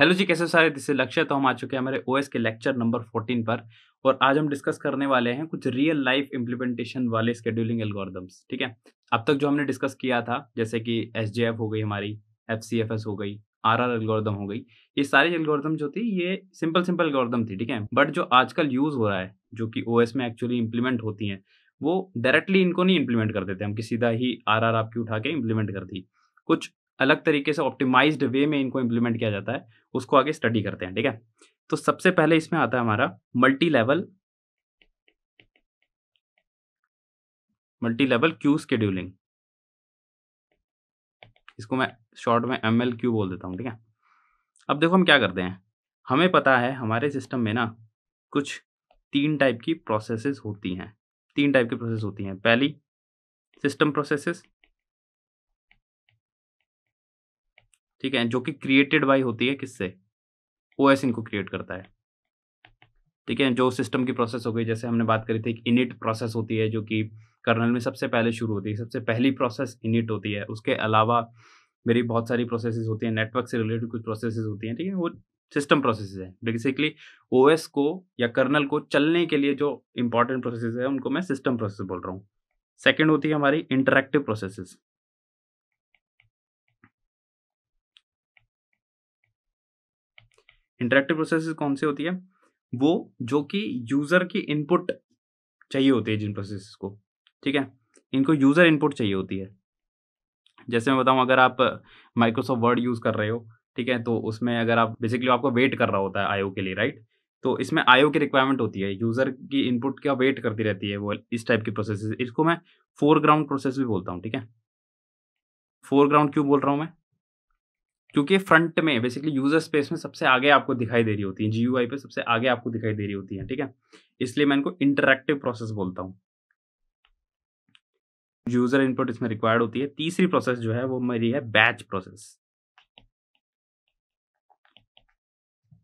Hello जी कैसे सारे this लक्ष्य तो हम आ चुके हैं हमारे ओएस के लेक्चर नंबर 14 पर और आज हम डिस्कस करने वाले हैं कुछ रियल लाइफ इम्प्लीमेंटेशन वाले स्केड्यूलिंग एल्गोरिदम्स ठीक है अब तक जो हमने डिस्कस किया था जैसे कि एस हो गई हमारी एफ हो गई आर आर एल्गोरिदम हो गई ये सारी एल्गोरिदम जो थी ये सिंपल सिंपल एल्गोरिदम थी ठीक है बट जो आजकल यूज हो रहा है जो कि ओ में एक्चुअली इम्प्लीमेंट होती हैं वो डायरेक्टली इनको नहीं इम्प्लीमेंट कर देते हम कि सीधा ही आर आर आपकी उठा के इम्प्लीमेंट कर दी कुछ अलग तरीके से ऑप्टिमाइज्ड वे में इनको इम्प्लीमेंट किया जाता है उसको आगे स्टडी करते हैं ठीक है तो सबसे पहले इसमें आता है हमारा multi level multi level queue scheduling इसको मैं शॉर्ट में एम एल क्यू बोल देता हूँ ठीक है अब देखो हम क्या करते हैं हमें पता है हमारे सिस्टम में ना कुछ तीन टाइप की प्रोसेसेस होती हैं तीन टाइप की प्रोसेस होती हैं पहली सिस्टम प्रोसेसेस ठीक है जो कि क्रिएटेड बाई होती है किससे ओ एस इनको क्रिएट करता है ठीक है जो सिस्टम की प्रोसेस हो गई जैसे हमने बात करी थी इनिट प्रोसेस होती है जो कि कर्नल में सबसे पहले शुरू होती है सबसे पहली प्रोसेस इनिट होती है उसके अलावा मेरी बहुत सारी प्रोसेसेस होती हैं नेटवर्क से रिलेटेड कुछ प्रोसेसेस होती हैं ठीक है वो सिस्टम प्रोसेस हैं बेसिकली ओएस को या कर्नल को चलने के लिए जो इंपॉर्टेंट प्रोसेस है उनको मैं सिस्टम प्रोसेस बोल रहा हूँ सेकेंड होती है हमारी इंटरेक्टिव प्रोसेसेस इंटरेक्टिव प्रोसेस कौन सी होती है वो जो कि यूज़र की इनपुट चाहिए होती है जिन प्रोसेस को ठीक है इनको यूज़र इनपुट चाहिए होती है जैसे मैं बताऊँ अगर आप माइक्रोसॉफ्ट वर्ड यूज़ कर रहे हो ठीक है तो उसमें अगर आप बेसिकली आपको वेट कर रहा होता है आयो के लिए राइट तो इसमें आयो की रिक्वायरमेंट होती है यूज़र की इनपुट का वेट करती रहती है वो इस टाइप की प्रोसेस इसको मैं फोरग्राउंड प्रोसेस भी बोलता हूँ ठीक है फोरग्राउंड क्यों बोल रहा हूँ मैं क्योंकि फ्रंट में बेसिकली यूजर स्पेस में सबसे आगे आपको दिखाई दे रही होती है जी पे सबसे आगे आपको दिखाई दे रही होती है ठीक है इसलिए मैं इनको इंटरक्टिव प्रोसेस बोलता हूँ यूजर इनपुट इसमें रिक्वायर्ड होती है तीसरी प्रोसेस जो है वो मेरी है बैच प्रोसेस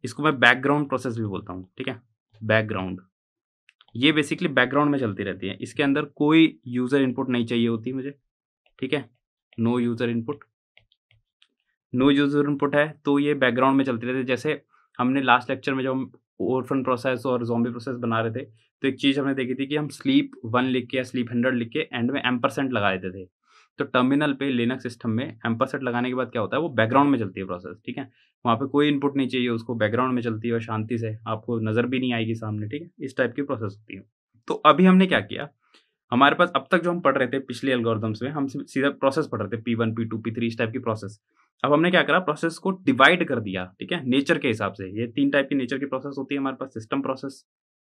इसको मैं बैकग्राउंड प्रोसेस भी बोलता हूँ ठीक है बैकग्राउंड ये बेसिकली बैकग्राउंड में चलती रहती है इसके अंदर कोई यूजर इनपुट नहीं चाहिए होती मुझे ठीक है no user input no user input है तो ये बैकग्राउंड में चलते रहते जैसे हमने लास्ट लेक्चर में जब हम ओरफन प्रोसेस और जोम्बी प्रोसेस बना रहे थे तो एक चीज़ हमने देखी थी कि हम स्लीप वन लिख के या स्लीप हंड्रेड लिख के एंड में एम परसेंट लगा देते थे तो टर्मिनल पे लेनक सिस्टम में एम परसेंट लगाने के बाद क्या होता है वो बैकग्राउंड में चलती है प्रोसेस ठीक है वहाँ पे कोई इनपुट नहीं चाहिए उसको बैकग्राउंड में चलती है और शांति से आपको नज़र भी नहीं आएगी सामने ठीक है इस टाइप की प्रोसेस होती है तो अभी हमने क्या किया हमारे पास अब तक जो हम पढ़ रहे थे पिछले एल्गोरिदम्स में हम सीधा प्रोसेस पढ़ रहे थे P one P two P three इस टाइप की प्रोसेस अब हमने क्या करा प्रोसेस को डिवाइड कर दिया ठीक है नेचर के हिसाब से ये तीन टाइप की नेचर की प्रोसेस होती है हमारे पास सिस्टम प्रोसेस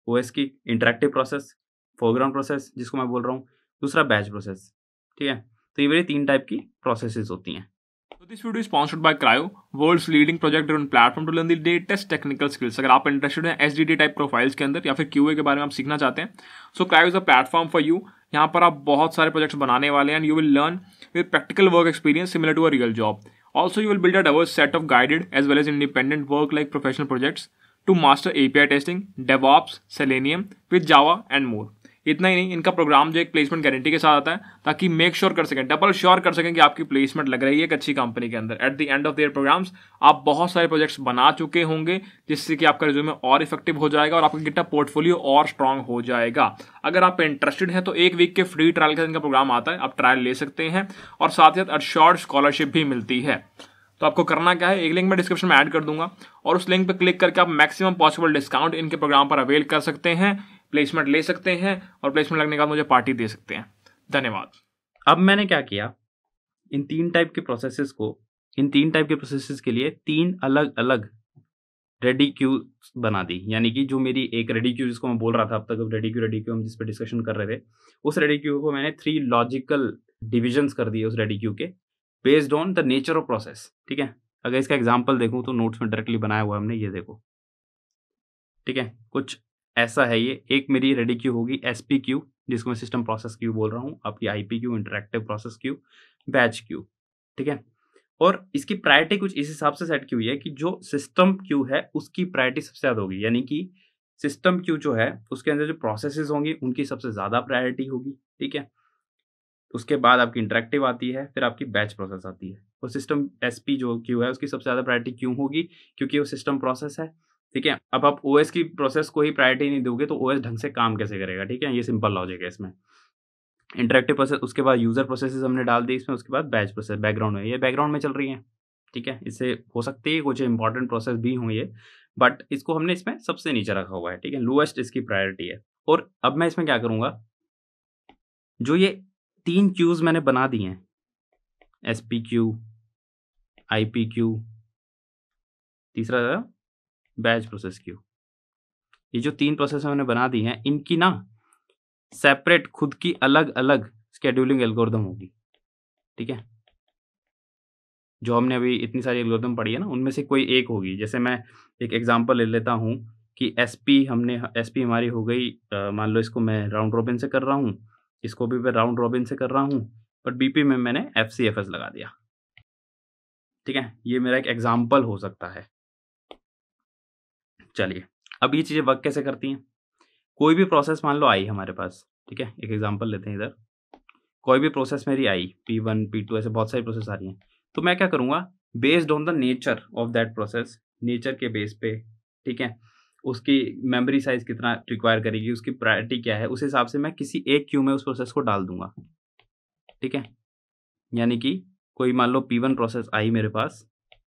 ओ की इंटरेक्टिव प्रोसेस फोरग्राउंड प्रोसेस जिसको मैं बोल रहा हूँ दूसरा बैच प्रोसेस ठीक है तो ये मेरी तीन टाइप की प्रोसेसेस होती हैं this video sponsored by Crio world's leading project driven platform to learn the latest technical skills अगर आप इंटरेस्टेड हैं एस टाइप प्रोफाइल्स के अंदर या फिर क्यू के बारे में आप सीखना चाहते हैं so Crio is a platform for you यहाँ पर आप बहुत सारे प्रोजेक्ट्स बनाने वाले हैं and you will learn with practical work experience similar to a real job also you will build a diverse set of guided as well as independent work like professional projects to master A P I testing DevOps Selenium with Java and more इतना ही नहीं इनका programme जो एक placement guarantee के साथ आता है ताकि मेक श्योर sure कर सकें डबल श्योर कर सकें कि आपकी प्लेसमेंट लग रही है एक अच्छी कंपनी के अंदर at the end of their programs आप बहुत सारे प्रोजेक्ट्स बना चुके होंगे जिससे कि आपका रिज्यूमे और इफेक्टिव हो जाएगा और आपका गिट्टा पोर्टफोलियो और स्ट्रांग हो जाएगा अगर आप इंटरेस्टेड हैं तो एक वीक के फ्री ट्रायल का इनका प्रोग्राम आता है आप ट्रायल ले सकते हैं और साथ ही साथ अशॉर्ड स्कॉलरशिप भी मिलती है तो आपको करना क्या है एक लिंक मैं डिस्क्रिप्शन में ऐड कर दूंगा और उस लिंक पर क्लिक करके आप मैक्सिमम पॉसिबल डिस्काउंट इनके प्रोग्राम पर अवेल कर सकते हैं प्लेसमेंट ले सकते हैं और प्लेसमेंट लगने के बाद मुझे पार्टी दे सकते हैं धन्यवाद अब मैंने क्या किया इन तीन टाइप के प्रोसेसेस को इन तीन टाइप के प्रोसेसेस के लिए तीन अलग अलग रेडी क्यू बना दी यानी कि जो मेरी एक रेडी क्यू जिसको मैं बोल रहा था अब तक रेडी क्यू रेडी क्यू हम जिस पर डिस्कशन कर रहे थे उस रेडी क्यू को मैंने थ्री लॉजिकल डिविजन्स कर दिए उस रेडी क्यू के based on the nature of process ठीक है अगर इसका एग्जाम्पल देखूँ तो नोट्स में डायरेक्टली बनाया हुआ हमने ये देखो ठीक है कुछ ऐसा है ये एक मेरी रेडी क्यू होगी एस पी क्यू जिसको मैं सिस्टम प्रोसेस क्यू बोल रहा हूँ आपकी I P Q interactive process queue batch queue ठीक है और इसकी प्रायोरिटी कुछ इस हिसाब से सेट की हुई है कि जो सिस्टम क्यू है उसकी प्रायोरिटी सबसे ज़्यादा होगी यानी कि सिस्टम क्यू जो है उसके अंदर जो प्रोसेसेस होंगी उनकी सबसे ज़्यादा प्रायोरिटी होगी ठीक है उसके बाद आपकी इंटरेक्टिव आती है फिर आपकी बैच प्रोसेस आती है और सिस्टम एसपी जो क्यू है उसकी सबसे ज़्यादा प्रायोरिटी क्यों होगी क्योंकि वो सिस्टम प्रोसेस है ठीक है अब आप ओ की प्रोसेस को ही प्रायोरिटी नहीं दोगे तो ओ ढंग से काम कैसे करेगा ठीक है ये सिंपल लॉजिक है इसमें इंटरेक्टिव प्रोसेस उसके बाद यूज़र प्रोसेस हमने डाल दी इसमें उसके बाद बैच प्रोसेस बैकग्राउंड में ये बैकग्राउंड में चल रही है ठीक है इससे हो सकती है कुछ इंपॉर्टेंट प्रोसेस भी हों ये बट इसको हमने इसमें सबसे नीचे रखा हुआ है ठीक है लोएस्ट इसकी प्रायोरिटी है और अब मैं इसमें क्या करूँगा जो ये तीन क्यूज़ मैंने बना दिए हैं S P Q I P Q तीसरा बैच प्रोसेस क्यू ये जो तीन प्रोसेस मैंने बना दी हैं इनकी ना सेपरेट खुद की अलग अलग स्केड्यूलिंग एल्गोरिदम होगी ठीक है जो हमने अभी इतनी सारी एल्गोरिदम पढ़ी है ना उनमें से कोई एक होगी जैसे मैं एक एग्जांपल ले लेता हूँ कि एस पी हमने एस पी हमारी हो गई मान लो इसको मैं राउंड रॉबिन से कर रहा हूँ इसको भी मैं राउंड रॉबिन से कर रहा हूँ बट बी में मैंने एफ सी एफ एस लगा दिया ठीक है ये मेरा एक एग्जाम्पल हो सकता है चलिए अब ये चीज़ें वर्क कैसे करती हैं कोई भी प्रोसेस मान लो आई हमारे पास ठीक है एक एग्जाम्पल लेते हैं इधर कोई भी प्रोसेस मेरी आई पी वन पी टू ऐसे बहुत सारी प्रोसेस आ रही हैं तो मैं क्या करूँगा based on the nature of that process नेचर के बेस पे ठीक है उसकी मेमोरी साइज कितना रिक्वायर करेगी उसकी प्रायोरिटी क्या है उस हिसाब से मैं किसी एक क्यू में उस प्रोसेस को डाल दूंगा ठीक है यानी कि कोई मान लो पी वन प्रोसेस आई मेरे पास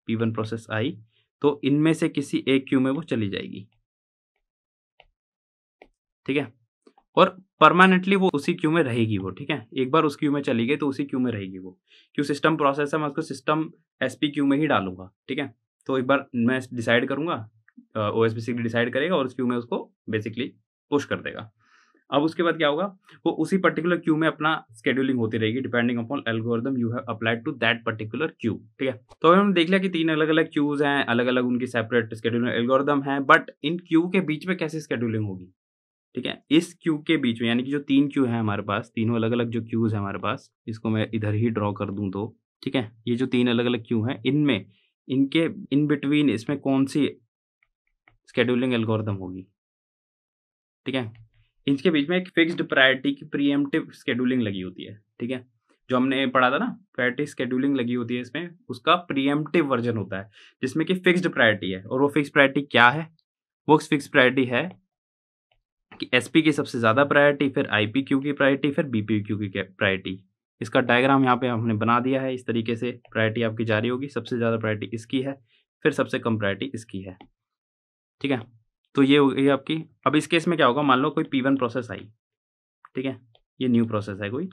पी वन प्रोसेस आई तो इनमें से किसी एक क्यू में वो चली जाएगी ठीक है और परमानेंटली वो उसी क्यू में रहेगी वो ठीक है एक बार उस क्यू में चली गई तो उसी क्यू में रहेगी वो क्यों सिस्टम प्रोसेस है मैं उसको सिस्टम एस पी क्यू में ही डालूंगा ठीक है तो एक बार मैं डिसाइड करूंगा ओ एस बी डिसाइड करेगा और उस क्यू में उसको बेसिकली पुश कर देगा अब उसके बाद क्या होगा वो उसी पर्टिकुलर क्यू में अपना स्केड्यूलिंग होती रहेगी depending upon algorithm you have applied to that particular queue ठीक है तो अभी हमने देख लिया कि तीन अलग अलग क्यूज हैं अलग अलग उनकी सेपरेट स्केड्यूलिंग एल्गोरिदम है बट इन क्यू के बीच में कैसे स्केड्यूलिंग होगी ठीक है इस क्यू के बीच में यानी कि जो तीन क्यू है हमारे पास तीनों अलग अलग जो क्यूज है हमारे पास इसको मैं इधर ही ड्रॉ कर दूं तो ठीक है ये जो तीन अलग अलग क्यू है इनमें इनके इन बिटवीन इसमें कौन सी स्केड्यूलिंग एल्गोरिदम होगी ठीक है इनके बीच में एक फिक्स्ड प्रायोरिटी की प्रीएम्प्टिव स्केड्यूलिंग लगी होती है ठीक है जो हमने पढ़ा था ना प्रायोरिटी स्केड्यूलिंग लगी होती है इसमें उसका प्रीएम्प्टिव वर्जन होता है जिसमें कि फिक्स्ड प्रायोरिटी है और वो फिक्स प्रायोरिटी क्या है वो फिक्स प्रायोरिटी है कि एस की सबसे ज़्यादा प्रायोरिटी फिर आई की प्रायोरिटी फिर बी की प्रायोरिटी इसका डायग्राम यहाँ पे हमने बना दिया है इस तरीके से प्रायोरिटी आपकी जारी होगी सबसे ज़्यादा प्रायोरिटी इसकी है फिर सबसे कम प्रायोरिटी इसकी है ठीक है तो ये हो गई आपकी अब इस केस में क्या होगा मान लो कोई पी वन प्रोसेस आई ठीक है ये न्यू प्रोसेस है कोई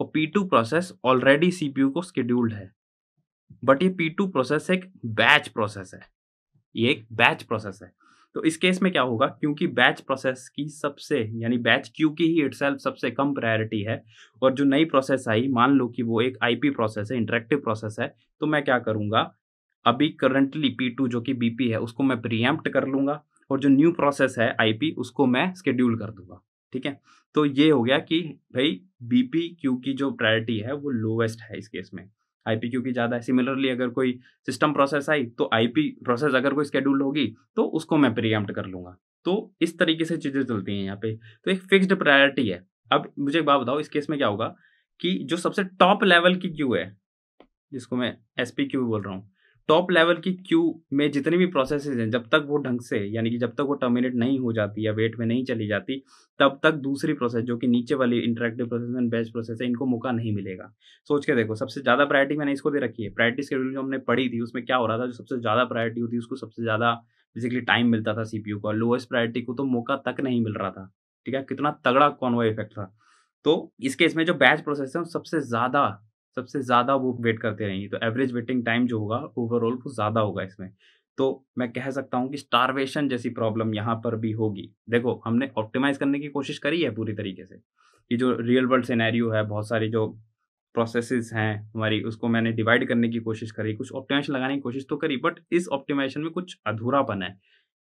और P two process already C P U को स्केड्यूल्ड है बट ये पी टू प्रोसेस एक बैच प्रोसेस है ये एक बैच प्रोसेस है तो इस केस में क्या होगा क्योंकि बैच प्रोसेस की सबसे यानी बैच क्यू की ही इटसेल्फ सबसे कम प्रायोरिटी है और जो नई प्रोसेस आई मान लो कि वो एक आईपी प्रोसेस है इंटरेक्टिव प्रोसेस है तो मैं क्या करूंगा अभी करंटली पी टू जो कि बीपी है उसको मैं प्रीएम्प्ट कर लूंगा और जो न्यू प्रोसेस है आईपी उसको मैं स्केड्यूल कर दूंगा ठीक है तो ये हो गया कि भाई बीपी क्यू की जो प्रायोरिटी है वो लोवेस्ट है इस केस में क्यू की ज़्यादा है सिमिलरली अगर कोई सिस्टम प्रोसेस आई तो आईपी प्रोसेस अगर कोई स्केड्यूल होगी तो उसको मैं प्रियम्प्ट कर लूँगा तो इस तरीके से चीज़ें चलती हैं यहाँ पे तो एक फिक्स्ड प्रायोरिटी है अब मुझे एक बात बताओ इस केस में क्या होगा कि जो सबसे टॉप लेवल की क्यू है जिसको मैं एस पी क्यू बोल रहा हूँ टॉप लेवल की क्यू में जितनी भी प्रोसेसेस हैं जब तक वो ढंग से यानी कि जब तक वो टर्मिनेट नहीं हो जाती या वेट में नहीं चली जाती तब तक दूसरी प्रोसेस जो कि नीचे वाली interactive process and best process है इनको मौका नहीं मिलेगा सोच के देखो सबसे ज़्यादा प्रायोरिटी मैंने इसको दे रखी है प्रायोरिटी शेड्यूल जो हमने पढ़ी थी उसमें क्या हो रहा था जो सबसे ज़्यादा प्रायोरिटी होती उसको सबसे ज़्यादा बेसिकली टाइम मिलता था सी को लोएस्ट प्रायोरिटी को तो मौका तक नहीं मिल रहा था ठीक है कितना तगड़ा कौन वो इफेक्ट था तो इस केस में जो बैच प्रोसेस है सबसे ज़्यादा सबसे ज़्यादा वो वेट करते रहेंगे तो एवरेज वेटिंग टाइम जो होगा ओवरऑल वो ज़्यादा होगा इसमें तो मैं कह सकता हूँ कि स्टारवेशन जैसी प्रॉब्लम यहाँ पर भी होगी देखो हमने ऑप्टिमाइज़ करने की कोशिश करी है पूरी तरीके से कि जो रियल वर्ल्ड सिनेरियो है बहुत सारी जो प्रोसेसेस हैं हमारी उसको मैंने डिवाइड करने की कोशिश करी कुछ ऑप्टिमाइजेशन लगाने की कोशिश तो करी बट इस ऑप्टिमाइजेशन में कुछ अधूरापन है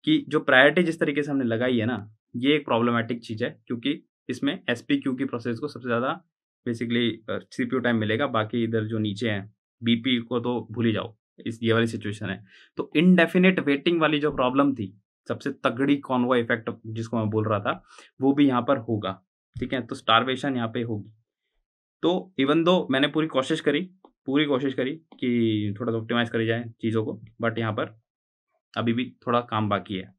कि जो प्रायोरिटी जिस तरीके से हमने लगाई है ना ये एक प्रॉब्लमेटिक चीज़ है क्योंकि इसमें एस की प्रोसेस को सबसे ज़्यादा बेसिकली सीपीयू टाइम मिलेगा बाकी इधर जो नीचे है बीपी को तो भूल ही जाओ इस ये वाली सिचुएशन है तो इनडेफिनेट वेटिंग वाली जो प्रॉब्लम थी सबसे तगड़ी कॉन्वो इफेक्ट जिसको मैं बोल रहा था वो भी यहाँ पर होगा ठीक है तो स्टारवेशन यहाँ पे होगी तो इवन दो मैंने पूरी कोशिश करी पूरी कोशिश करी कि थोड़ा सा ऑप्टिमाइज करी जाए चीज़ों को बट यहाँ पर अभी भी थोड़ा काम बाकी है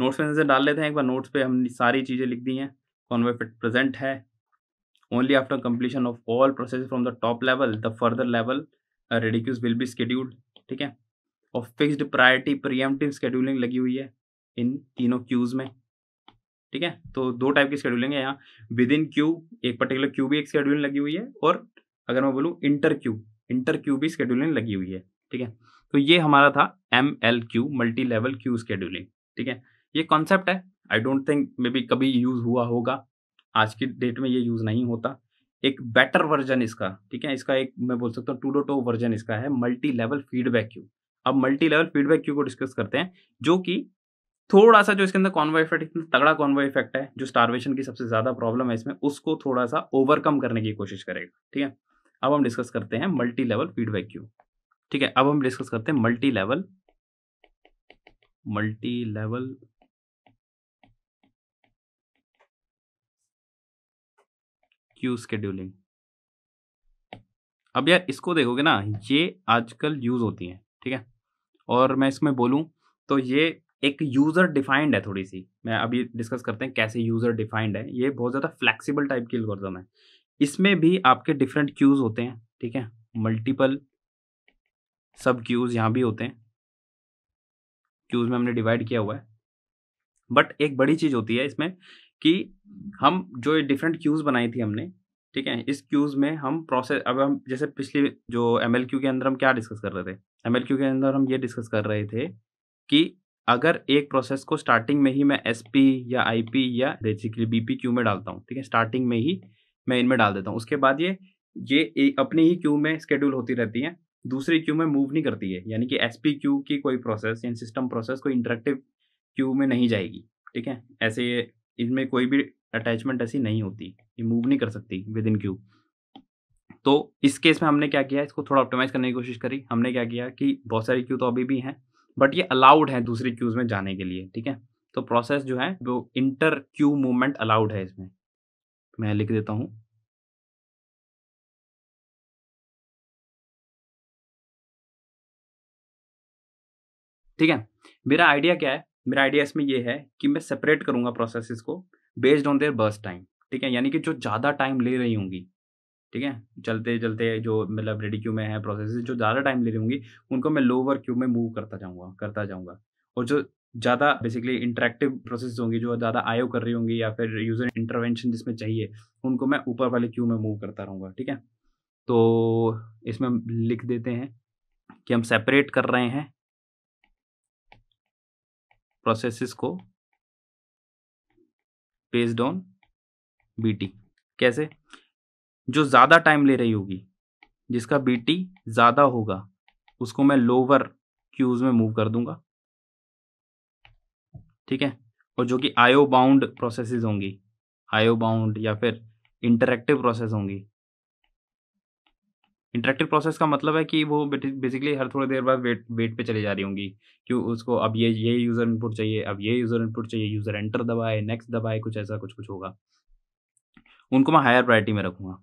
नोट्स में से डाल लेते हैं एक बार नोट्स पे हमने सारी चीज़ें लिख दी हैं कॉन्वे प्रेजेंट है Only after completion of all processes from the top level, the further level uh, ridiculous will be scheduled. ठीक है और फिक्स्ड प्रायोरिटी प्रियमटिव स्केड्यूलिंग लगी हुई है इन तीनों क्यूज में ठीक है तो दो टाइप की स्केड्यूलिंग है यहाँ विद इन क्यू एक पर्टिकुलर क्यू भी एक स्केड्यूलिंग लगी हुई है और अगर मैं बोलूँ इंटर क्यू इंटर क्यू भी स्केड्यूलिंग लगी हुई है ठीक है तो ये हमारा था M L Q multi level queue scheduling ठीक है ये कॉन्सेप्ट है I don't think maybe कभी यूज हुआ होगा आज की डेट में ये यूज़ नहीं होता एक बेटर वर्जन इसका ठीक है इसका एक मैं बोल सकता हूँ टू डो वर्जन इसका है मल्टी लेवल फीडबैक क्यू अब मल्टी लेवल फीडबैक क्यू को डिस्कस करते हैं जो कि थोड़ा सा जो इसके अंदर कॉन्वो इफेक्ट इतना तगड़ा कॉन्वो इफेक्ट है जो स्टारवेशन की सबसे ज़्यादा प्रॉब्लम है इसमें उसको थोड़ा सा ओवरकम करने की कोशिश करेगा ठीक है अब हम डिस्कस करते हैं मल्टी लेवल फीडबैक क्यू ठीक है अब हम डिस्कस करते हैं multi level multi level queue scheduling अब यार इसको देखोगे ना ये आजकल यूज़ होती हैं ठीक है और मैं इसमें बोलूं तो ये एक यूज़र डिफाइंड है थोड़ी सी मैं अभी डिस्कस करते हैं कैसे यूज़र डिफाइंड है ये बहुत ज़्यादा फ्लेक्सिबल टाइप की एल्गोरिथम है इसमें भी आपके डिफरेंट क्यूज़ होते हैं ठीक है मल्टीपल सब क्यूज़ यहाँ भी होते हैं क्यूज़ में हमने डिवाइड किया हुआ है बट एक बड़ी चीज़ होती है इसमें कि हम जो ये डिफरेंट क्यूज़ बनाई थी हमने ठीक है इस क्यूज़ में हम प्रोसेस अब हम जैसे पिछली जो एम के अंदर हम क्या डिस्कस कर रहे थे एम के अंदर हम ये डिस्कस कर रहे थे कि अगर एक प्रोसेस को स्टार्टिंग में ही मैं एस या आई या बेसिकली बी पी क्यू में डालता हूँ ठीक है स्टार्टिंग में ही मैं इनमें डाल देता हूँ उसके बाद ये ये अपनी ही क्यू में स्केड्यूल होती रहती है दूसरी क्यू में मूव नहीं करती है यानी कि एस पी क्यू की कोई प्रोसेस यानी सिस्टम प्रोसेस कोई इंटरेक्टिव क्यू में नहीं जाएगी ठीक है ऐसे ये इनमें कोई भी अटैचमेंट ऐसी नहीं होती ये मूव नहीं कर सकती विद इन क्यू तो इस केस में हमने क्या किया इसको थोड़ा ऑप्टिमाइज करने की कोशिश करी हमने क्या किया कि बहुत सारी क्यू तो अभी भी हैं बट ये अलाउड है दूसरी क्यूज में जाने के लिए ठीक है तो प्रोसेस जो है वो इंटर क्यू मूवमेंट अलाउड है इसमें मैं लिख देता हूँ ठीक है मेरा आइडिया क्या है मेरा आइडिया इसमें यह है कि मैं सेपरेट करूंगा प्रोसेसेस को based on their burst time ठीक है यानी कि जो ज़्यादा टाइम ले रही होंगी ठीक है चलते चलते जो मतलब रेडी क्यू में है प्रोसेस जो ज़्यादा टाइम ले रही होंगी उनको मैं लोअर क्यू में मूव करता जाऊँगा करता जाऊँगा और जो ज़्यादा बेसिकली इंटरेक्टिव प्रोसेस होंगी जो ज़्यादा आयो कर रही होंगी या फिर यूज़र इंटरवेंशन जिसमें चाहिए उनको मैं ऊपर वाले क्यू में मूव करता रहूँगा ठीक है तो इसमें लिख देते हैं कि हम सेपरेट कर रहे हैं प्रोसेसेस को बेस्ड ऑन बीटी कैसे जो ज़्यादा टाइम ले रही होगी जिसका बीटी ज़्यादा होगा उसको मैं लोअर क्यूज में मूव कर दूंगा ठीक है और जो कि आयो बाउंड प्रोसेसेस होंगी आयो बाउंड या फिर इंटरेक्टिव प्रोसेस होंगी इंटरेक्टिव प्रोसेस का मतलब है कि वो बेसिकली हर थोड़ी देर बाद वेट वेट पे चली जा रही होंगी कि उसको अब ये ये यूज़र इनपुट चाहिए अब ये यूज़र इनपुट चाहिए यूज़र एंटर दबाए नेक्स्ट दबाए कुछ ऐसा कुछ कुछ होगा उनको मैं हायर प्रायोरिटी में रखूँगा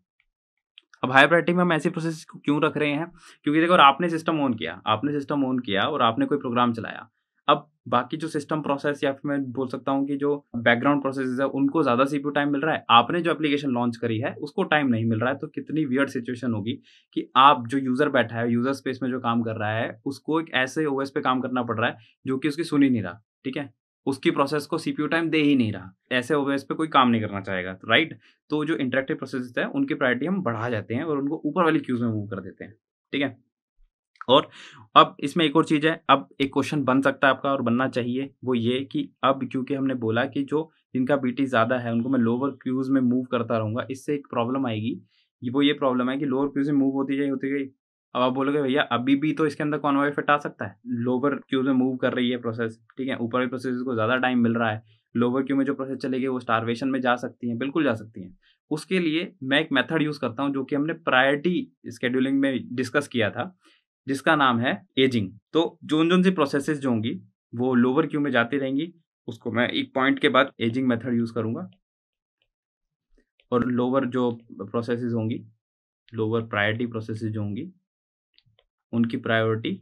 अब हायर प्रायोरिटी में हम ऐसी प्रोसेस को क्यों रख रहे हैं क्योंकि देखो आपने सिस्टम ऑन किया आपने सिस्टम ऑन किया और आपने कोई प्रोग्राम चलाया अब बाकी जो सिस्टम प्रोसेस या फिर मैं बोल सकता हूँ कि जो बैकग्राउंड प्रोसेस है उनको ज़्यादा सीपीयू टाइम मिल रहा है आपने जो एप्लीकेशन लॉन्च करी है उसको टाइम नहीं मिल रहा है तो कितनी वियर्ड सिचुएशन होगी कि आप जो यूज़र बैठा है यूज़र स्पेस में जो काम कर रहा है उसको एक ऐसे ओ पे काम करना पड़ रहा है जो कि उसकी सुन ही नहीं रहा ठीक है उसकी प्रोसेस को सीपीयू टाइम दे ही नहीं रहा ऐसे ओ पे कोई काम नहीं करना चाहेगा राइट तो जो इंटरेक्टिव प्रोसेस है उनकी प्रायोरिटी हम बढ़ा जाते हैं और उनको ऊपर वाली क्यूज़ में मूव कर देते हैं ठीक है और अब इसमें एक और चीज़ है अब एक क्वेश्चन बन सकता है आपका और बनना चाहिए वो ये कि अब क्योंकि हमने बोला कि जो जिनका बीटी ज़्यादा है उनको मैं लोअर क्यूज़ में मूव करता रहूँगा इससे एक प्रॉब्लम आएगी वो ये प्रॉब्लम है कि लोअर क्यूज़ में मूव होती जाए होती गई अब आप बोलोगे भैया अभी भी तो इसके अंदर कॉन्वा इफेक्ट आ सकता है लोअर क्यूज में मूव कर रही है प्रोसेस ठीक है ऊपर प्रोसेस को ज़्यादा टाइम मिल रहा है लोअर क्यू में जो प्रोसेस चलेगी वो स्टारवेशन में जा सकती हैं बिल्कुल जा सकती हैं उसके लिए मैं एक मेथड यूज़ करता हूँ जो कि हमने प्रायोरिटी स्केड्यूलिंग में डिस्कस किया था जिसका नाम है एजिंग तो जोन जोन सी प्रोसेसेस जो होंगी वो लोअर क्यू में जाती रहेंगी उसको मैं एक पॉइंट के बाद एजिंग मेथड यूज़ करूंगा और लोअर जो प्रोसेसेस होंगी लोअर प्रायोरिटी प्रोसेसेस जो होंगी उनकी प्रायोरिटी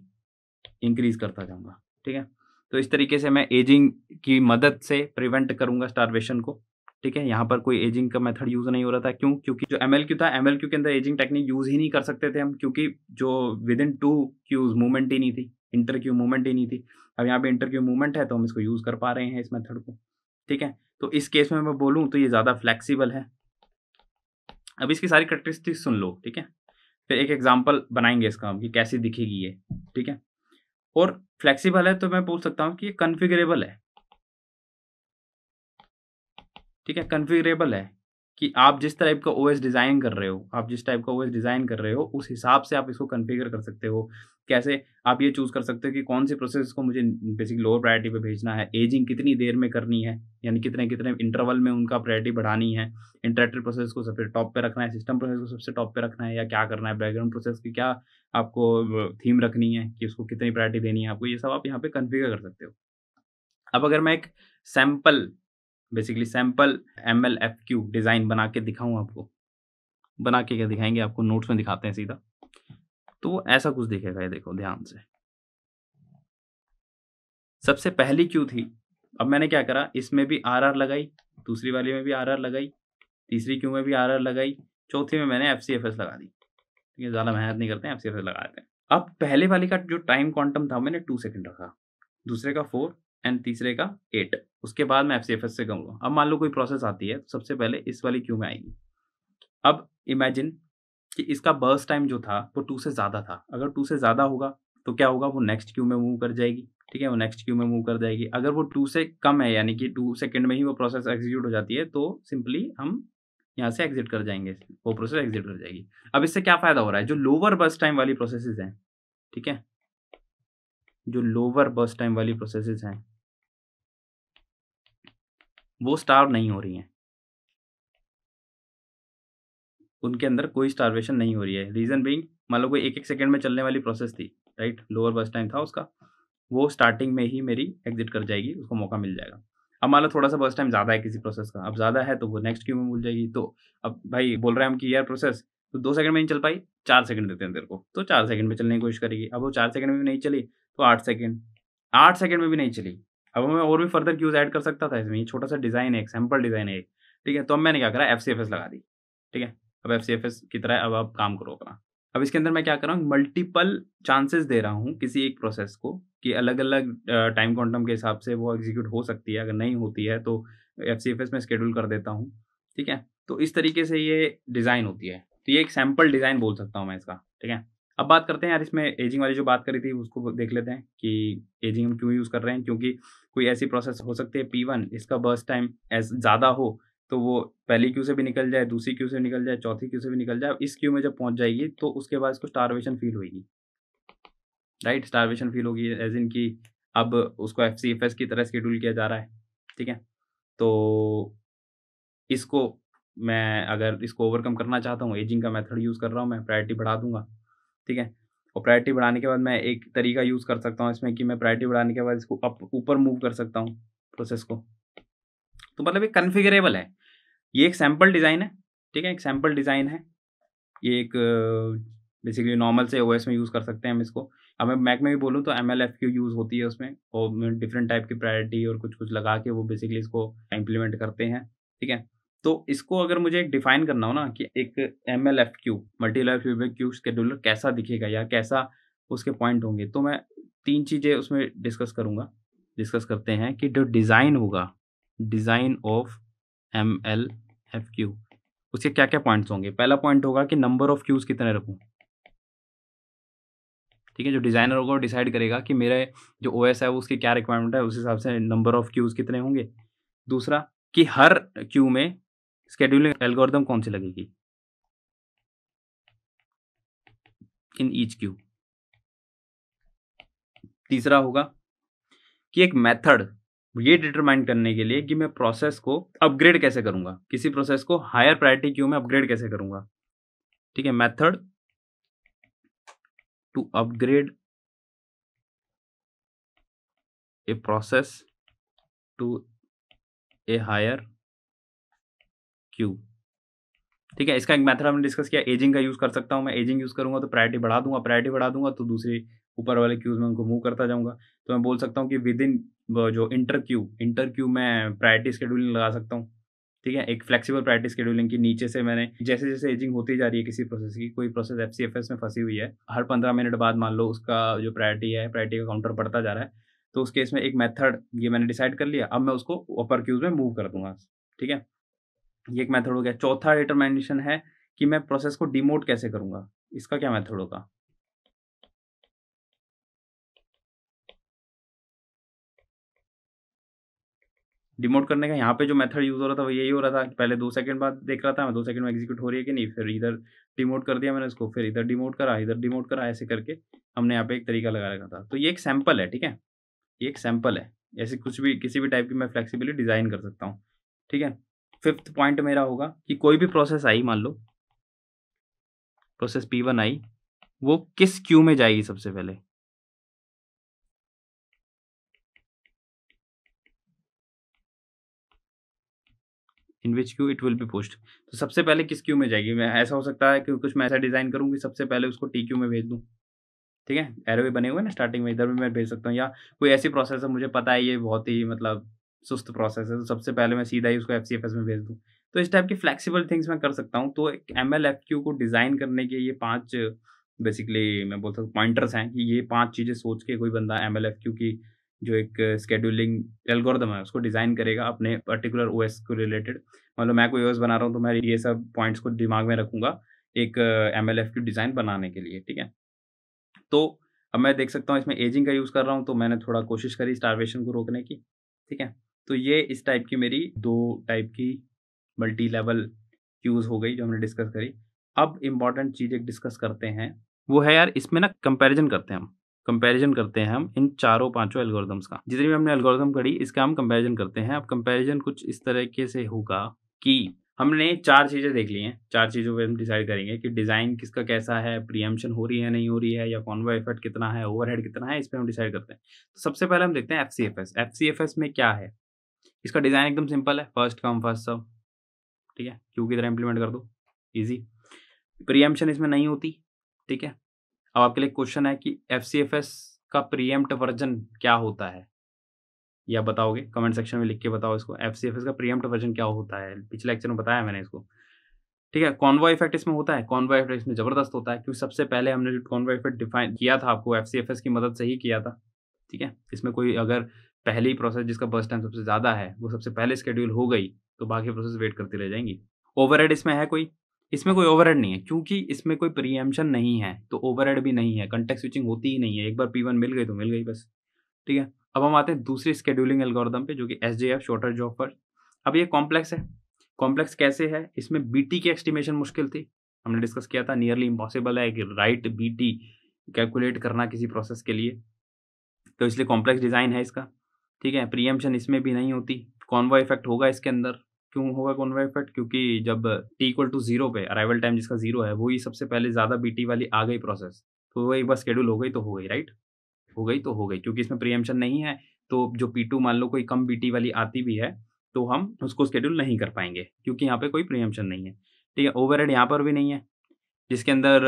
इंक्रीज करता जाऊंगा ठीक है तो इस तरीके से मैं एजिंग की मदद से प्रिवेंट करूंगा स्टारवेशन को ठीक है यहाँ पर कोई एजिंग का मेथड यूज़ नहीं हो रहा था क्यों क्योंकि जो एम था एम के अंदर एजिंग टेक्निक यूज़ ही नहीं कर सकते थे हम क्योंकि जो within two queues movement ही नहीं थी इंटर क्यू मूवमेंट ही नहीं थी अब यहाँ पे इंटर क्यू मूवमेंट है तो हम इसको यूज़ कर पा रहे हैं इस मेथड को ठीक है तो इस केस में मैं बोलूँ तो ये ज़्यादा फ्लेक्सीबल है अब इसकी सारी करेक्टरिस्टिक्स सुन लो ठीक है फिर एक एग्जाम्पल बनाएंगे इसका हम कि कैसी दिखेगी ये ठीक है और फ्लेक्सीबल है तो मैं बोल सकता हूँ कि ये कन्फिगरेबल है ठीक है कन्फिगरेबल है कि आप जिस टाइप का ओएस डिज़ाइन कर रहे हो आप जिस टाइप का ओएस डिज़ाइन कर रहे हो उस हिसाब से आप इसको कन्फिगर कर सकते हो कैसे आप ये चूज़ कर सकते हो कि कौन सी प्रोसेस को मुझे बेसिक लोअर प्रायोरिटी पे भेजना है एजिंग कितनी देर में करनी है यानी कितने कितने इंटरवल में उनका प्रायोरिटी बढ़ानी है इंटरेक्टिव प्रोसेस को सबसे टॉप पे रखना है सिस्टम प्रोसेस को सबसे टॉप पे रखना है या क्या करना है बैकग्राउंड प्रोसेस की क्या आपको थीम रखनी है कि उसको कितनी प्रायोरिटी देनी है आपको ये सब आप यहाँ पर कन्फिगर कर सकते हो अब अगर मैं एक sample basically sample M L F Q design बना के दिखाऊँ आपको बना के क्या दिखाएंगे आपको नोट्स में दिखाते हैं सीधा तो वो ऐसा कुछ दिखेगा ये देखो ध्यान से सबसे पहली क्यू थी अब मैंने क्या करा इसमें भी आर आर लगाई दूसरी वाली में भी आर आर लगाई तीसरी क्यू में भी आर आर लगाई चौथी में मैंने एफ सी एफ एस लगा दी ये ज़्यादा मेहनत नहीं करते हैं एफ सी एफ एस लगा हैं अब पहले वाली का जो टाइम क्वांटम था मैंने टू सेकंड रखा दूसरे का फोर एंड तीसरे का एट उसके बाद मैं एफ से कहूँगा अब मान लो कोई प्रोसेस आती है तो सबसे पहले इस वाली क्यू में आएगी अब इमेजिन कि इसका बर्स टाइम जो था वो टू से ज़्यादा था अगर टू से ज़्यादा होगा तो क्या होगा वो नेक्स्ट क्यू में मूव कर जाएगी ठीक है वो नेक्स्ट क्यू में मूव कर जाएगी अगर वो टू से कम है यानी कि टू सेकेंड में ही वो प्रोसेस एग्जीक्यूट हो जाती है तो सिंपली हम यहाँ से एग्जिट कर जाएंगे वो प्रोसेस एग्जिट कर जाएगी अब इससे क्या फ़ायदा हो रहा है जो लोअर बस टाइम वाली प्रोसेस हैं ठीक है जो लोअर बर्स टाइम वाली प्रोसेसेस हैं वो स्टार्व नहीं हो रही हैं उनके अंदर कोई स्टार्वेशन नहीं हो रही है रीज़न बीइंग मान लो कोई एक एक सेकंड में चलने वाली प्रोसेस थी राइट लोअर बर्स्ट टाइम था उसका वो स्टार्टिंग में ही मेरी एग्जिट कर जाएगी उसको मौका मिल जाएगा अब मान लो थोड़ा सा बर्स टाइम ज़्यादा है किसी प्रोसेस का अब ज़्यादा है तो वो नेक्स्ट क्यू में भूल जाएगी तो अब भाई बोल रहे हैं हम कि यार प्रोसेस तो दो सेकंड में नहीं चल पाई चार सेकंड देते हैं तेरे को तो चार सेकंड में चलने की कोशिश करेगी अब वो चार सेकंड में नहीं चली तो आठ सेकेंड आठ सेकेंड में भी नहीं चली अब मैं और भी फर्दर क्यूज ऐड कर सकता था इसमें छोटा सा डिज़ाइन है एक सैम्पल डिज़ाइन है ठीक है तो अब मैंने क्या करा एफ लगा दी ठीक है अब एफ की तरह अब आप काम करो अपना अब इसके अंदर मैं क्या कर रहा हूँ मल्टीपल चांसेस दे रहा हूँ किसी एक प्रोसेस को कि अलग अलग टाइम क्वांटम के हिसाब से वो एग्जीक्यूट हो सकती है अगर नहीं होती है तो एफ सी एफ एस में स्केड्यूल कर देता हूँ ठीक है तो इस तरीके से ये डिज़ाइन होती है तो ये एक सैम्पल डिज़ाइन बोल सकता हूँ मैं इसका ठीक है अब बात करते हैं यार इसमें एजिंग वाली जो बात करी थी उसको देख लेते हैं कि एजिंग हम क्यों यूज़ कर रहे हैं क्योंकि कोई ऐसी प्रोसेस हो सकती है पी वन इसका बर्स्ट टाइम एज ज़्यादा हो तो वो पहली क्यू से भी निकल जाए दूसरी क्यू से निकल जाए चौथी क्यू से भी निकल जाए इस क्यू में जब पहुंच जाएगी तो उसके बाद इसको स्टारवेशन फील होगी राइट स्टारवेशन फील होगी एज इन की अब उसको एफ सी एफ एस की तरह स्केड्यूल किया जा रहा है ठीक है तो इसको मैं अगर इसको ओवरकम करना चाहता हूँ एजिंग का मेथड यूज़ कर रहा हूँ मैं प्रायोरिटी बढ़ा दूंगा ठीक है और प्रायोरिटी बढ़ाने के बाद मैं एक तरीका यूज़ कर सकता हूँ इसमें कि मैं प्रायोरिटी बढ़ाने के बाद इसको अप ऊपर मूव कर सकता हूँ प्रोसेस को तो मतलब ये कन्फिगरेबल है ये एक सैम्पल डिज़ाइन है ठीक है एक सैम्पल डिज़ाइन है ये एक बेसिकली नॉर्मल से ओएस में यूज़ कर सकते हैं हम इसको अब मैं मैक में भी बोलूँ तो एम एल एफ यूज़ होती है उसमें और डिफरेंट टाइप की प्रायोरिटी और कुछ कुछ लगा के वो बेसिकली इसको इम्प्लीमेंट करते हैं ठीक है तो इसको अगर मुझे एक डिफाइन करना हो ना कि एक M L F Q multi level feedback queue scheduler कैसा दिखेगा या कैसा उसके पॉइंट होंगे तो मैं तीन चीज़ें उसमें डिस्कस करूंगा डिस्कस करते हैं कि जो डिज़ाइन होगा design of M L F Q उसके क्या क्या पॉइंट्स होंगे पहला पॉइंट होगा कि नंबर ऑफ क्यूज़ कितने रखू ठीक है जो डिज़ाइनर होगा वो डिसाइड करेगा कि मेरे जो ओ है वो उसकी क्या रिक्वायरमेंट है उस हिसाब से नंबर ऑफ क्यूज़ कितने होंगे दूसरा कि हर क्यू में स्केड्यूलिंग एल्गोरिदम कौन सी लगेगी इन ईच क्यू तीसरा होगा कि एक मेथड ये डिटरमाइन करने के लिए कि मैं प्रोसेस को अपग्रेड कैसे करूंगा किसी प्रोसेस को हायर प्रायोरिटी क्यू में अपग्रेड कैसे करूंगा ठीक है method to upgrade a process to a higher queue ठीक है इसका एक मेथड हमने डिस्कस किया एजिंग का यूज़ कर सकता हूँ मैं एजिंग यूज़ करूँगा तो प्रायरिटी बढ़ा दूंगा प्रायरिटी बढ़ा दूंगा तो दूसरे ऊपर वाले क्यूज़ में उनको मूव करता जाऊंगा तो मैं बोल सकता हूँ कि विद इन जो इंटर क्यू इंटर क्यू मैं प्रायरिटी शेड्यूलिंग लगा सकता हूँ ठीक है एक फ्लेक्सिबल प्रायरिटी शेड्यूलिंग की नीचे से मैंने जैसे जैसे एजिंग होती जा रही है किसी प्रोसेस की कोई process F C F S में फंसी हुई है हर पंद्रह मिनट बाद मान लो उसका जो प्रायरिटी है प्रायरिटी का काउंटर बढ़ता जा रहा है तो उस केस में एक मेथड ये मैंने डिसाइड कर लिया अब मैं उसको अपर क्यूज में मूव कर दूंगा ठीक है ये एक मेथड हो गया चौथा डिटरमाइनेशन है कि मैं प्रोसेस को डिमोट कैसे करूंगा इसका क्या मेथड होगा डिमोट करने का यहाँ पे जो मेथड यूज हो रहा था वो यही हो रहा था पहले दो सेकंड बाद देख रहा था मैं दो सेकंड में एग्जीक्यूट हो रही है कि नहीं फिर इधर डिमोट कर दिया मैंने उसको फिर इधर डिमोट करा इधर डिमोट करा ऐसे करके हमने यहाँ पे एक तरीका लगा रखा था तो ये एक सैंपल है ठीक है ये एक सैंपल है ऐसे कुछ भी किसी भी टाइप की मैं फ्लेक्सीबिलिटी डिज़ाइन कर सकता हूँ ठीक है फिफ्थ पॉइंट मेरा होगा कि कोई भी प्रोसेस आई मान लो प्रोसेस पी वन आई वो किस क्यू में जाएगी सबसे पहले in which queue it will be post तो सबसे पहले किस क्यू में जाएगी मैं ऐसा हो सकता है कि कुछ मैं ऐसा डिज़ाइन करूं कि सबसे पहले उसको टी क्यू में भेज दूं ठीक है एरो बने हुए ना स्टार्टिंग में इधर भी मैं भेज सकता हूँ या कोई ऐसी प्रोसेस है मुझे पता है ये बहुत ही मतलब सुस्त प्रोसेस है तो सबसे पहले मैं सीधा ही उसको एफ में भेज दूँ तो इस टाइप की फ्लेक्सिबल थिंग्स मैं कर सकता हूँ तो एम एल एफ क्यू को डिज़ाइन करने के ये पाँच बेसिकली मैं बोल सकता हूँ पॉइंटर्स हैं कि ये पाँच चीज़ें सोच के कोई बंदा एम एल एफ क्यू की जो एक स्केड्यूलिंग एल्गोरिदम है उसको डिज़ाइन करेगा अपने पर्टिकुलर ओ को रिलेटेड मतलब मैं कोई ओ बना रहा हूँ तो मैं ये सब पॉइंट्स को दिमाग में रखूँगा एक M L F Q design बनाने के लिए ठीक है तो अब मैं देख सकता हूँ इसमें एजिंग का यूज़ कर रहा हूँ तो मैंने थोड़ा कोशिश करी स्टारवेशन को रोकने की ठीक है तो ये इस टाइप की मेरी दो टाइप की मल्टी लेवल क्यूज हो गई जो हमने डिस्कस करी अब इम्पॉर्टेंट चीज़ एक डिस्कस करते हैं वो है यार इसमें ना कंपैरिजन करते हैं हम कंपैरिजन करते हैं हम इन चारों पांचों एल्गोरिदम्स का जितनी भी हमने एल्गोरिदम करी इसका हम कंपैरिजन करते हैं अब कंपैरिजन कुछ इस तरीके से होगा कि हमने चार चीज़ें देख ली हैं चार चीज़ों पे हम डिसाइड करेंगे कि डिज़ाइन किसका कैसा है प्रियम्पन हो रही है नहीं हो रही है या कॉन्वो इफेक्ट कितना है ओवरहेड कितना है इस पर हम डिसाइड करते हैं तो सबसे पहले हम देखते हैं F C F S F C F S में क्या है इसका डिज़ाइन एकदम सिंपल है फर्स्ट कम फर्स्ट सब ठीक है क्यों की तरह इंप्लीमेंट कर दो इजी प्रीएम्पशन इसमें नहीं होती ठीक है अब आपके लिए क्वेश्चन है कि एफ का प्रीएम्प्ट वर्जन क्या होता है या बताओगे कमेंट सेक्शन में लिख के बताओ इसको एफ का प्रीएम्प्ट वर्जन क्या होता है पिछले लेक्चर में बताया मैंने इसको ठीक है कॉन्वॉय इफेक्ट इसमें होता है कॉन्वॉय इफेक्ट इसमें जबरदस्त होता है क्योंकि सबसे पहले हमने कॉन्वॉय इफेक्ट डिफाइन किया था आपको एफ की मदद से ही किया था ठीक है इसमें कोई अगर पहली प्रोसेस जिसका बस टाइम सबसे ज़्यादा है वो सबसे पहले स्केड्यूल हो गई तो बाकी प्रोसेस वेट करती रह जाएंगी ओवरहेड इसमें है कोई इसमें कोई ओवरहेड नहीं है क्योंकि इसमें कोई प्रीएम्पशन नहीं है तो ओवरहेड भी नहीं है कंटेक्ट स्विचिंग होती ही नहीं है एक बार पी वन मिल गई तो मिल गई बस ठीक है अब हम आते हैं दूसरे स्केड्यूलिंग एल्गोरिदम पे जो कि S J F shorter job पर अब ये कॉम्प्लेक्स है कॉम्प्लेक्स कैसे है इसमें बी टी की एस्टिमेशन मुश्किल थी हमने डिस्कस किया था नियरली इम्पॉसिबल है कि राइट बी टी कैलकुलेट करना किसी प्रोसेस के लिए तो इसलिए कॉम्प्लेक्स डिज़ाइन है इसका ठीक है प्रियम्पशन इसमें भी नहीं होती कॉन्वा इफेक्ट होगा इसके अंदर क्यों होगा कॉन्वा इफेक्ट क्योंकि जब टी इक्वल टू जीरो पे अराइवल टाइम जिसका जीरो है वही सबसे पहले ज़्यादा टी वाली आ गई प्रोसेस तो वो एक बार शेड्यूल हो गई तो हो गई राइट हो गई तो हो गई क्योंकि इसमें प्रियम्पशन नहीं है तो जो पी मान लो कोई कम टी वाली आती भी है तो हम उसको शेड्यूल नहीं कर पाएंगे क्योंकि यहाँ पे कोई प्रियम्पशन नहीं है ठीक है ओवर यहाँ पर भी नहीं है जिसके अंदर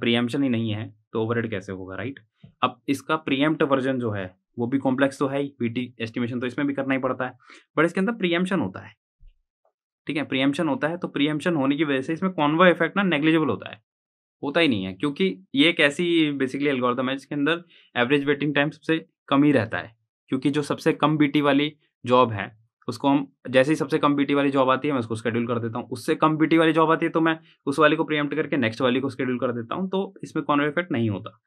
प्रियम्पशन ही नहीं है तो ओवर कैसे होगा राइट अब इसका प्रियम्प्ट वर्जन जो है वो भी कॉम्प्लेक्स तो है ही पीटी एस्टिमेशन तो इसमें भी करना ही पड़ता है बट इसके अंदर प्रियम्पन होता है ठीक है प्रियम्पन होता है तो प्रियम्पन होने की वजह से इसमें कॉन्वो इफेक्ट ना नेग्लिजिबल होता है होता ही नहीं है क्योंकि ये एक ऐसी बेसिकली एल्गोरिथम है जिसके अंदर एवरेज वेटिंग टाइम सबसे कम ही रहता है क्योंकि जो सबसे कम बीटी वाली जॉब है उसको हम जैसे ही सबसे कम बीटी वाली जॉब आती है मैं उसको शेड्यूल कर देता हूँ उससे कम बीटी वाली जॉब आती है तो मैं उस वाली को प्रियम्प्ट करके नेक्स्ट वाली को शेड्यूल कर देता हूँ तो इसमें कॉन्वे इफेक्ट नहीं होता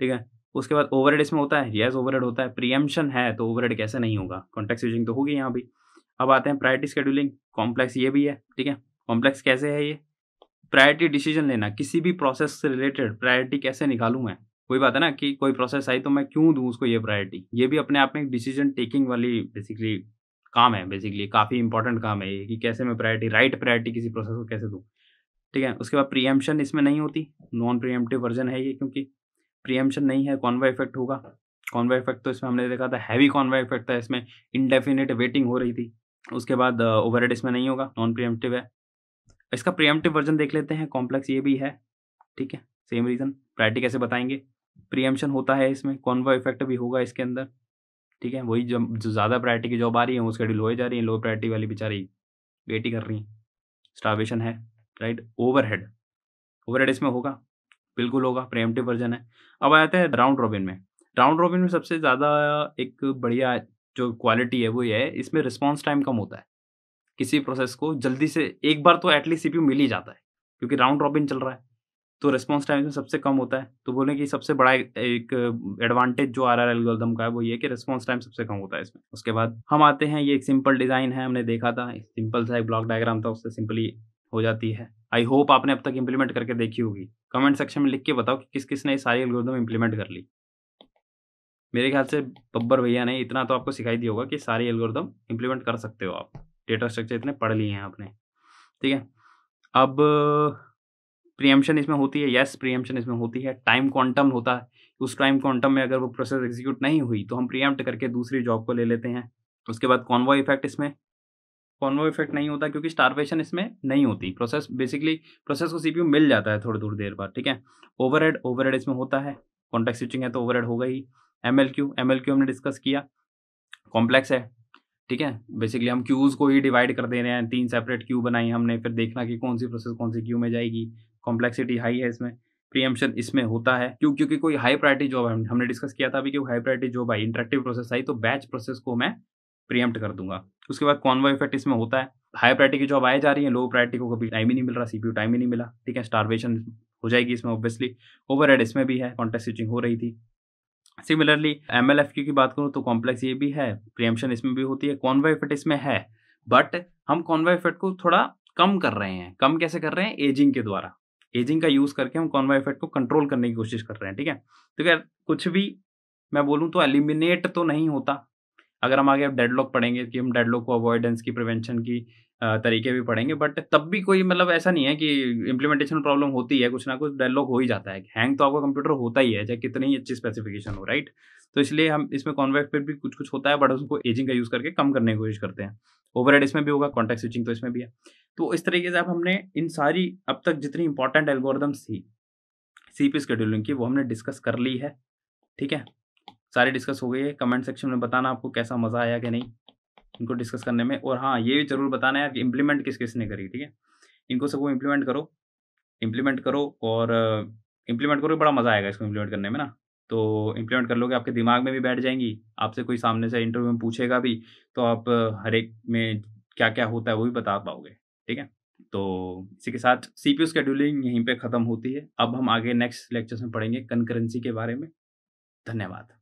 ठीक है उसके बाद ओवरहेड इसमें होता है येस ओवरहेड होता है प्रियम्पशन है तो ओवरहेड कैसे नहीं होगा कॉन्टेक्ट स्विचिंग तो होगी यहाँ भी अब आते हैं प्रायोरिटी शेड्यूलिंग कॉम्प्लेक्स ये भी है ठीक है कॉम्प्लेक्स कैसे है ये प्रायोरिटी डिसीजन लेना किसी भी प्रोसेस से रिलेटेड प्रायोरिटी कैसे निकालू मैं कोई बात है ना कि कोई प्रोसेस आई तो मैं क्यों दूँ उसको ये प्रायोरिटी ये भी अपने आप में एक डिसीजन टेकिंग वाली बेसिकली काम है बेसिकली काफ़ी इंपॉर्टेंट काम है ये कि कैसे मैं प्रायोरिटी राइट प्रायोरिटी किसी प्रोसेस को कैसे दूँ ठीक है उसके बाद प्रियम्पन इसमें नहीं होती नॉन प्रियम्पटिव वर्जन है ये क्योंकि प्रियम्पशन नहीं है कॉन्वा इफेक्ट होगा कॉन्वा इफेक्ट तो इसमें हमने देखा था हैवी कॉन्वा इफेक्ट था इसमें इनडेफिनेट वेटिंग हो रही थी उसके बाद ओवरहेड uh, इसमें नहीं होगा नॉन प्रियम्पटिव है इसका प्रियम्पटिव वर्जन देख लेते हैं कॉम्प्लेक्स ये भी है ठीक है सेम रीज़न प्रायरिटी कैसे बताएंगे प्रियम्पशन होता है इसमें कॉन्वा इफेक्ट भी होगा इसके अंदर ठीक है वही जब जो ज़्यादा प्रायरिटी की जॉब आ रही है वो शेड्यूल हो जा रही है लो प्रायरिटी वाली बेचारी वेट ही कर रही हैं स्टावेशन है राइट ओवरहेड ओवरहेड इसमें होगा बिल्कुल होगा प्रेमटिव वर्जन है अब आ जाते हैं राउंड रॉबिन में राउंड रॉबिन में सबसे ज़्यादा एक बढ़िया जो क्वालिटी है वो ये है इसमें रिस्पॉन्स टाइम कम होता है किसी प्रोसेस को जल्दी से एक बार तो एटलीस्ट सीपीयू मिल ही जाता है क्योंकि राउंड रॉबिन चल रहा है तो रिस्पॉन्स टाइम इसमें सबसे कम होता है तो बोलें कि सबसे बड़ा एक एडवांटेज जो आर आर एल्गोदम का है वो ये कि रिस्पॉन्स टाइम सबसे कम होता है इसमें उसके बाद हम आते हैं ये एक सिंपल डिज़ाइन है हमने देखा था सिंपल सा एक ब्लॉक डायग्राम था उससे सिंपली हो जाती है आई होप आपने अब तक इम्प्लीमेंट करके देखी होगी कमेंट सेक्शन में लिख के बताओ कि किस किस ने सारी एल्गोरिदम इंप्लीमेंट कर ली मेरे ख्याल से बब्बर भैया ने इतना तो आपको सिखाई दिया होगा कि सारी एल्गोरिदम इम्प्लीमेंट कर सकते हो आप डेटा स्ट्रक्चर इतने पढ़ लिए हैं आपने ठीक है अब प्रियम्शन इसमें होती है यस प्रियम्पन इसमें होती है टाइम क्वांटम होता है उस टाइम क्वांटम में अगर वो प्रोसेस एग्जीक्यूट नहीं हुई तो हम प्रियम्प्ट करके दूसरी जॉब को ले लेते हैं उसके बाद कॉन्वॉय इफेक्ट इसमें कॉन्वो इफेक्ट नहीं होता क्योंकि स्टारवेशन इसमें नहीं होती प्रोसेस बेसिकली प्रोसेस को सीपीयू मिल जाता है थोड़ी दूर देर बाद ठीक है ओवरहेड ओवरहेड इसमें होता है कॉन्टेक्ट स्विचिंग है तो ओवरहेड होगा ही M L Q M L Q हमने डिस्कस किया कॉम्प्लेक्स है ठीक है बेसिकली हम क्यूज को ही डिवाइड कर दे रहे हैं तीन सेपरेट क्यू बनाई हमने फिर देखना कि कौन सी प्रोसेस कौन सी क्यू में जाएगी कॉम्प्लेक्सिटी हाई है इसमें प्रीएम्पशन इसमें होता है क्यों क्योंकि कोई हाई प्रायोरिटी जॉब हमने डिस्कस किया था अभी कि हाई प्रायोरिटी जॉब आई इंटरेक्टिव प्रोसेस आई तो बैच प्रोसेस को मैं प्रियम्प्ट कर दूंगा उसके बाद कॉन्वो इफेक्ट इसमें होता है हाई प्रायरिटी की जॉब आए जा रही है लो प्रायरिटी को कभी टाइम ही नहीं मिल रहा सीपीयू टाइम ही नहीं मिला ठीक है स्टारवेशन हो जाएगी इसमें ऑब्वियसली ओवर इसमें भी है कॉन्टेक्ट स्विचिंग हो रही थी सिमिलरली एम एल एफ की बात करूँ तो कॉम्प्लेक्स ये भी है प्रियम्पशन इसमें भी होती है कॉन्वॉय इफेक्ट इसमें है बट हम कॉन्वॉय इफेक्ट को थोड़ा कम कर रहे हैं कम कैसे कर रहे हैं एजिंग के द्वारा एजिंग का यूज़ करके हम कॉन्वॉय इफेक्ट को कंट्रोल करने की कोशिश कर रहे हैं ठीक है तो क्या कुछ भी मैं बोलूँ तो एलिमिनेट तो नहीं होता अगर हम आगे अब डेड लॉक पढ़ेंगे कि हम डेड लॉक को अवॉइडेंस की प्रिवेंशन की तरीके भी पढ़ेंगे बट तब भी कोई मतलब ऐसा नहीं है कि इम्प्लीमेंटेशन प्रॉब्लम होती है कुछ ना कुछ डेड लॉक हो ही जाता है हैंग तो आपका कंप्यूटर होता ही है चाहे कितनी ही अच्छी स्पेसिफिकेशन हो राइट तो इसलिए हम इसमें कॉन्वेक्ट पर भी कुछ कुछ होता है बट उसको एजिंग का यूज़ करके कम करने की कोशिश करते हैं ओवर इसमें भी होगा कॉन्टेक्ट स्विचिंग तो इसमें भी है तो इस तरीके से अब हमने इन सारी अब तक जितनी इंपॉर्टेंट एल्गोरिदम्स थी सी पी स्केड्यूलिंग की वो हमने डिस्कस कर ली है ठीक है सारी डिस्कस हो गई है कमेंट सेक्शन में बताना आपको कैसा मज़ा आया कि नहीं इनको डिस्कस करने में और हाँ ये भी जरूर बताना यार कि इम्प्लीमेंट किस किस ने करी ठीक है इनको सबको इम्प्लीमेंट करो इम्प्लीमेंट करो और इम्प्लीमेंट करो बड़ा मज़ा आएगा इसको इम्प्लीमेंट करने में ना तो इम्प्लीमेंट कर लोगे आपके दिमाग में भी बैठ जाएंगी आपसे कोई सामने से इंटरव्यू में पूछेगा भी तो आप हर एक में क्या क्या होता है वो भी बता पाओगे ठीक है तो इसी के साथ सी पी शेड्यूलिंग यहीं पे ख़त्म होती है अब हम आगे नेक्स्ट लेक्चर्स में पढ़ेंगे कनकरेंसी के बारे में धन्यवाद